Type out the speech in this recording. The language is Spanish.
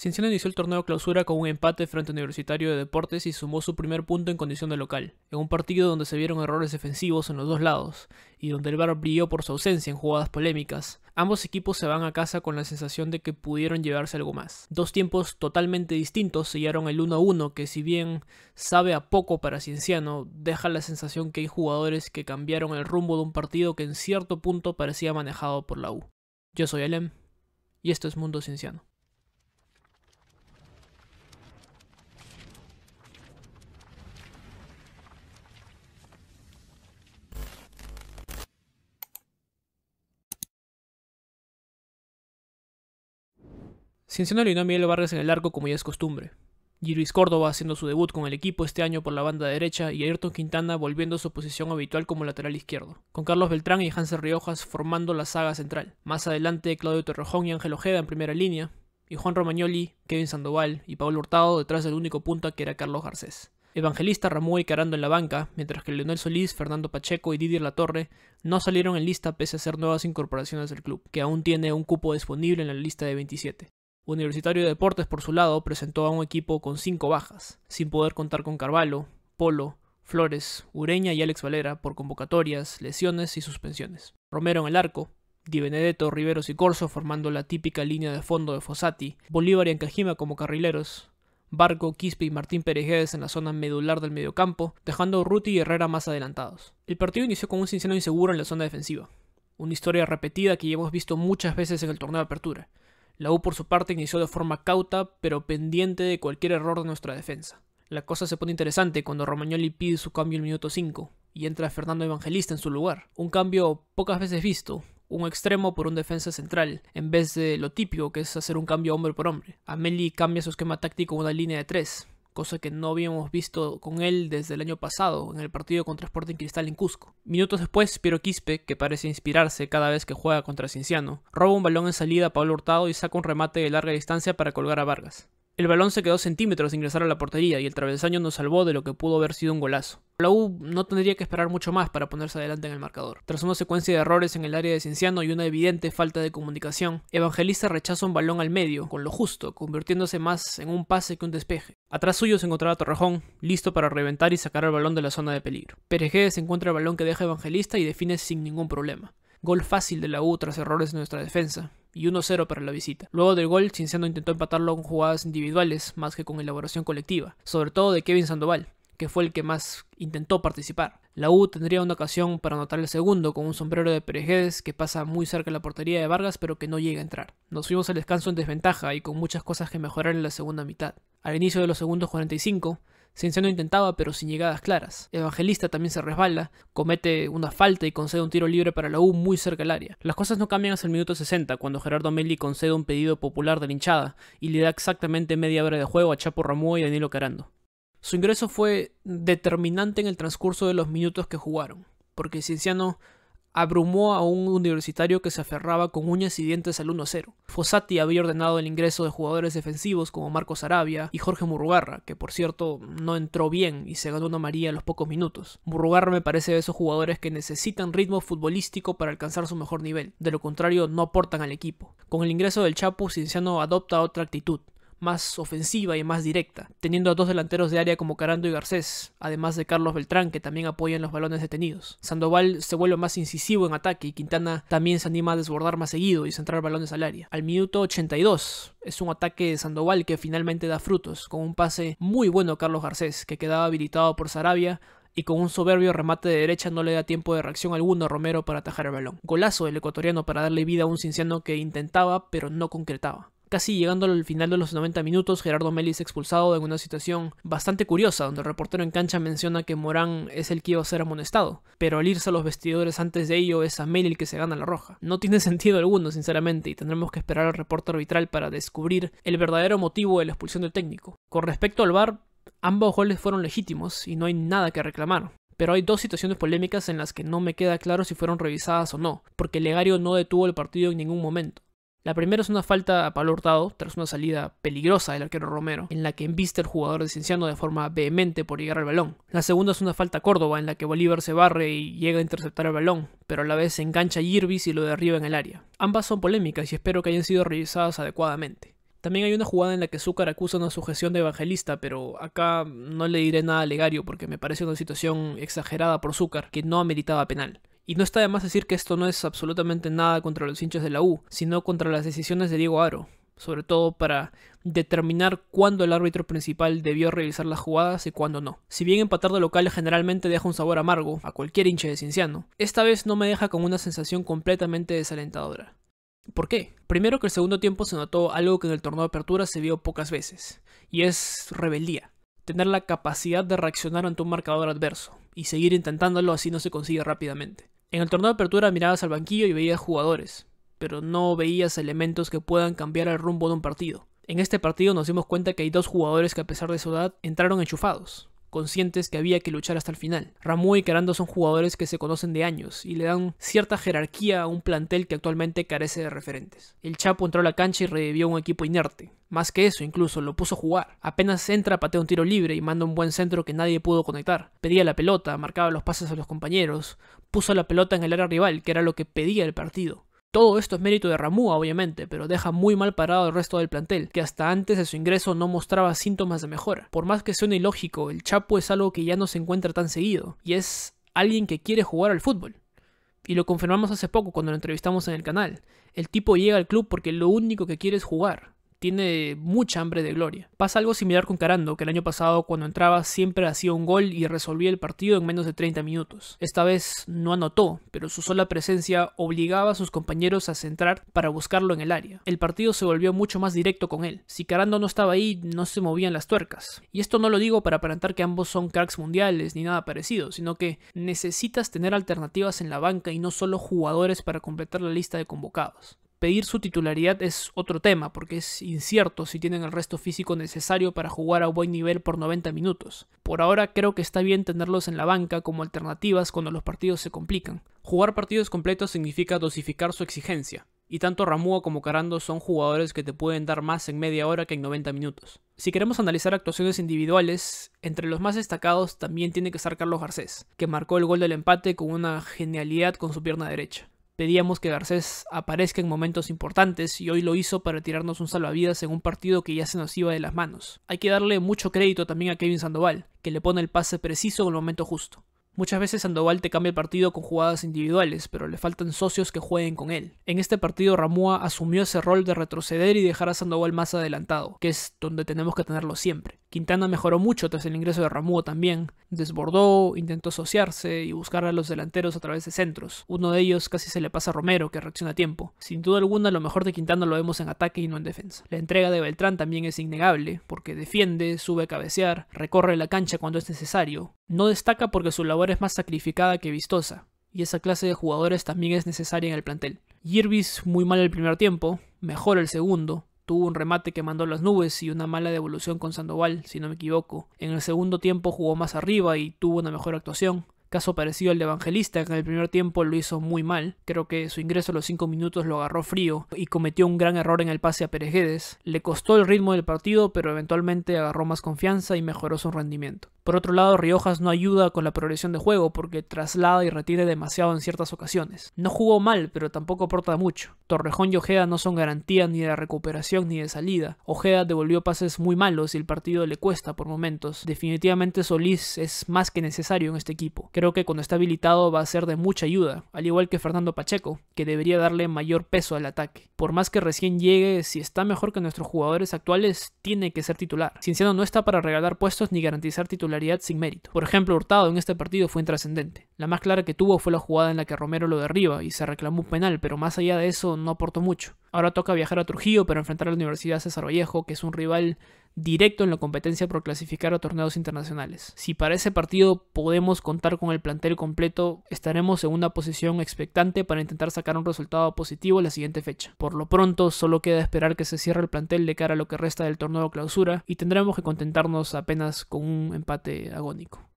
Cienciano inició el torneo clausura con un empate frente a Universitario de Deportes y sumó su primer punto en condición de local, en un partido donde se vieron errores defensivos en los dos lados, y donde el VAR brilló por su ausencia en jugadas polémicas. Ambos equipos se van a casa con la sensación de que pudieron llevarse algo más. Dos tiempos totalmente distintos sellaron el 1-1 que si bien sabe a poco para Cienciano, deja la sensación que hay jugadores que cambiaron el rumbo de un partido que en cierto punto parecía manejado por la U. Yo soy Alem, y esto es Mundo Cienciano. Cienciano no a Miguel Vargas en el arco como ya es costumbre. Y Luis Córdoba haciendo su debut con el equipo este año por la banda derecha y Ayrton Quintana volviendo a su posición habitual como lateral izquierdo, con Carlos Beltrán y Hansel Riojas formando la saga central. Más adelante Claudio Torrejón y Ángel Ojeda en primera línea, y Juan Romagnoli, Kevin Sandoval y Pablo Hurtado detrás del único punta que era Carlos Garcés. Evangelista Ramú y Carando en la banca, mientras que Leonel Solís, Fernando Pacheco y Didier Latorre no salieron en lista pese a ser nuevas incorporaciones del club, que aún tiene un cupo disponible en la lista de 27. Universitario de Deportes, por su lado, presentó a un equipo con cinco bajas, sin poder contar con Carvalho, Polo, Flores, Ureña y Alex Valera por convocatorias, lesiones y suspensiones. Romero en el arco, Di Benedetto, Riveros y Corso formando la típica línea de fondo de Fossati, Bolívar y Ancajima como carrileros, Barco, Quispe y Martín Perejedes en la zona medular del mediocampo, dejando Ruti y Herrera más adelantados. El partido inició con un sincero inseguro en la zona defensiva, una historia repetida que ya hemos visto muchas veces en el torneo de apertura, la U por su parte inició de forma cauta, pero pendiente de cualquier error de nuestra defensa. La cosa se pone interesante cuando Romagnoli pide su cambio en el minuto 5 y entra Fernando Evangelista en su lugar. Un cambio pocas veces visto, un extremo por un defensa central, en vez de lo típico que es hacer un cambio hombre por hombre. Ameli cambia su esquema táctico en una línea de 3, cosa que no habíamos visto con él desde el año pasado en el partido contra Sporting Cristal en Cusco. Minutos después, Piero Quispe, que parece inspirarse cada vez que juega contra Cinciano, roba un balón en salida a Pablo Hurtado y saca un remate de larga distancia para colgar a Vargas. El balón se quedó centímetros de ingresar a la portería y el travesaño nos salvó de lo que pudo haber sido un golazo. La U no tendría que esperar mucho más para ponerse adelante en el marcador. Tras una secuencia de errores en el área de Cienciano y una evidente falta de comunicación, Evangelista rechaza un balón al medio, con lo justo, convirtiéndose más en un pase que un despeje. Atrás suyo se encontraba Torrejón, listo para reventar y sacar el balón de la zona de peligro. G se encuentra el balón que deja Evangelista y define sin ningún problema. Gol fácil de la U tras errores en nuestra defensa y 1-0 para la visita. Luego del gol, Cinciano intentó empatarlo con jugadas individuales más que con elaboración colectiva, sobre todo de Kevin Sandoval, que fue el que más intentó participar. La U tendría una ocasión para anotar el segundo con un sombrero de Perejedes que pasa muy cerca de la portería de Vargas pero que no llega a entrar. Nos fuimos al descanso en desventaja y con muchas cosas que mejorar en la segunda mitad. Al inicio de los segundos 45, Cienciano intentaba, pero sin llegadas claras. Evangelista también se resbala, comete una falta y concede un tiro libre para la U muy cerca del área. Las cosas no cambian hasta el minuto 60, cuando Gerardo Melli concede un pedido popular de la hinchada y le da exactamente media hora de juego a Chapo Ramúa y Danilo Carando. Su ingreso fue determinante en el transcurso de los minutos que jugaron, porque Cienciano abrumó a un universitario que se aferraba con uñas y dientes al 1-0. Fossati había ordenado el ingreso de jugadores defensivos como Marcos Arabia y Jorge Murrugarra, que por cierto no entró bien y se ganó una María en los pocos minutos. Murrugarra me parece de esos jugadores que necesitan ritmo futbolístico para alcanzar su mejor nivel, de lo contrario no aportan al equipo. Con el ingreso del Chapu, Cinciano adopta otra actitud más ofensiva y más directa, teniendo a dos delanteros de área como Carando y Garcés, además de Carlos Beltrán que también apoya en los balones detenidos. Sandoval se vuelve más incisivo en ataque y Quintana también se anima a desbordar más seguido y centrar balones al área. Al minuto 82 es un ataque de Sandoval que finalmente da frutos, con un pase muy bueno a Carlos Garcés que quedaba habilitado por Sarabia y con un soberbio remate de derecha no le da tiempo de reacción alguno a Romero para atajar el balón. Golazo del ecuatoriano para darle vida a un cinciano que intentaba pero no concretaba. Casi llegando al final de los 90 minutos, Gerardo Meli es expulsado en una situación bastante curiosa, donde el reportero en cancha menciona que Morán es el que iba a ser amonestado, pero al irse a los vestidores antes de ello es a Meli el que se gana la roja. No tiene sentido alguno, sinceramente, y tendremos que esperar al reporte arbitral para descubrir el verdadero motivo de la expulsión del técnico. Con respecto al VAR, ambos goles fueron legítimos y no hay nada que reclamar pero hay dos situaciones polémicas en las que no me queda claro si fueron revisadas o no, porque Legario no detuvo el partido en ningún momento. La primera es una falta a Pablo Hurtado tras una salida peligrosa del arquero Romero, en la que embiste el jugador de Cienciano de forma vehemente por llegar al balón. La segunda es una falta a Córdoba, en la que Bolívar se barre y llega a interceptar el balón, pero a la vez engancha a y lo derriba en el área. Ambas son polémicas y espero que hayan sido revisadas adecuadamente. También hay una jugada en la que Zúcar acusa una sujeción de Evangelista, pero acá no le diré nada alegario Legario porque me parece una situación exagerada por Zúcar que no ameritaba penal. Y no está de más decir que esto no es absolutamente nada contra los hinchas de la U, sino contra las decisiones de Diego Aro, sobre todo para determinar cuándo el árbitro principal debió revisar las jugadas y cuándo no. Si bien empatar de local generalmente deja un sabor amargo a cualquier hincha de Cinciano, esta vez no me deja con una sensación completamente desalentadora. ¿Por qué? Primero que el segundo tiempo se notó algo que en el torneo de apertura se vio pocas veces, y es rebeldía. Tener la capacidad de reaccionar ante un marcador adverso, y seguir intentándolo así no se consigue rápidamente. En el torneo de apertura mirabas al banquillo y veías jugadores, pero no veías elementos que puedan cambiar el rumbo de un partido. En este partido nos dimos cuenta que hay dos jugadores que a pesar de su edad entraron enchufados conscientes que había que luchar hasta el final. Ramón y Carando son jugadores que se conocen de años y le dan cierta jerarquía a un plantel que actualmente carece de referentes. El Chapo entró a la cancha y revivió un equipo inerte. Más que eso, incluso lo puso a jugar. Apenas entra, patea un tiro libre y manda un buen centro que nadie pudo conectar. Pedía la pelota, marcaba los pases a los compañeros, puso la pelota en el área rival, que era lo que pedía el partido. Todo esto es mérito de Ramúa, obviamente, pero deja muy mal parado el resto del plantel, que hasta antes de su ingreso no mostraba síntomas de mejora. Por más que suene ilógico, el Chapo es algo que ya no se encuentra tan seguido, y es alguien que quiere jugar al fútbol. Y lo confirmamos hace poco cuando lo entrevistamos en el canal. El tipo llega al club porque lo único que quiere es jugar tiene mucha hambre de gloria. Pasa algo similar con Carando, que el año pasado cuando entraba siempre hacía un gol y resolvía el partido en menos de 30 minutos. Esta vez no anotó, pero su sola presencia obligaba a sus compañeros a centrar para buscarlo en el área. El partido se volvió mucho más directo con él. Si Carando no estaba ahí, no se movían las tuercas. Y esto no lo digo para aparentar que ambos son cracks mundiales ni nada parecido, sino que necesitas tener alternativas en la banca y no solo jugadores para completar la lista de convocados pedir su titularidad es otro tema, porque es incierto si tienen el resto físico necesario para jugar a buen nivel por 90 minutos. Por ahora creo que está bien tenerlos en la banca como alternativas cuando los partidos se complican. Jugar partidos completos significa dosificar su exigencia, y tanto Ramúa como Carando son jugadores que te pueden dar más en media hora que en 90 minutos. Si queremos analizar actuaciones individuales, entre los más destacados también tiene que estar Carlos Garcés, que marcó el gol del empate con una genialidad con su pierna derecha. Pedíamos que Garcés aparezca en momentos importantes y hoy lo hizo para tirarnos un salvavidas en un partido que ya se nos iba de las manos. Hay que darle mucho crédito también a Kevin Sandoval, que le pone el pase preciso en el momento justo. Muchas veces Sandoval te cambia el partido con jugadas individuales, pero le faltan socios que jueguen con él. En este partido Ramúa asumió ese rol de retroceder y dejar a Sandoval más adelantado, que es donde tenemos que tenerlo siempre. Quintana mejoró mucho tras el ingreso de Ramudo también. Desbordó, intentó asociarse y buscar a los delanteros a través de centros. Uno de ellos casi se le pasa a Romero, que reacciona a tiempo. Sin duda alguna, lo mejor de Quintana lo vemos en ataque y no en defensa. La entrega de Beltrán también es innegable, porque defiende, sube a cabecear, recorre la cancha cuando es necesario. No destaca porque su labor es más sacrificada que vistosa, y esa clase de jugadores también es necesaria en el plantel. Yirvis, muy mal el primer tiempo, mejor el segundo, Tuvo un remate que mandó las nubes y una mala devolución con Sandoval, si no me equivoco. En el segundo tiempo jugó más arriba y tuvo una mejor actuación. Caso parecido al de Evangelista, que en el primer tiempo lo hizo muy mal. Creo que su ingreso a los 5 minutos lo agarró frío y cometió un gran error en el pase a Perejedes. Le costó el ritmo del partido, pero eventualmente agarró más confianza y mejoró su rendimiento. Por otro lado, Riojas no ayuda con la progresión de juego porque traslada y retire demasiado en ciertas ocasiones. No jugó mal, pero tampoco aporta mucho. Torrejón y Ojeda no son garantía ni de recuperación ni de salida. Ojeda devolvió pases muy malos y el partido le cuesta por momentos. Definitivamente Solís es más que necesario en este equipo. Creo que cuando está habilitado va a ser de mucha ayuda, al igual que Fernando Pacheco, que debería darle mayor peso al ataque. Por más que recién llegue, si está mejor que nuestros jugadores actuales, tiene que ser titular. Cienciano no está para regalar puestos ni garantizar titular sin mérito. Por ejemplo, Hurtado en este partido fue intrascendente. La más clara que tuvo fue la jugada en la que Romero lo derriba y se reclamó un penal, pero más allá de eso no aportó mucho. Ahora toca viajar a Trujillo para enfrentar a la Universidad César Vallejo, que es un rival directo en la competencia por clasificar a torneos internacionales. Si para ese partido podemos contar con el plantel completo, estaremos en una posición expectante para intentar sacar un resultado positivo la siguiente fecha. Por lo pronto, solo queda esperar que se cierre el plantel de cara a lo que resta del torneo clausura y tendremos que contentarnos apenas con un empate agónico.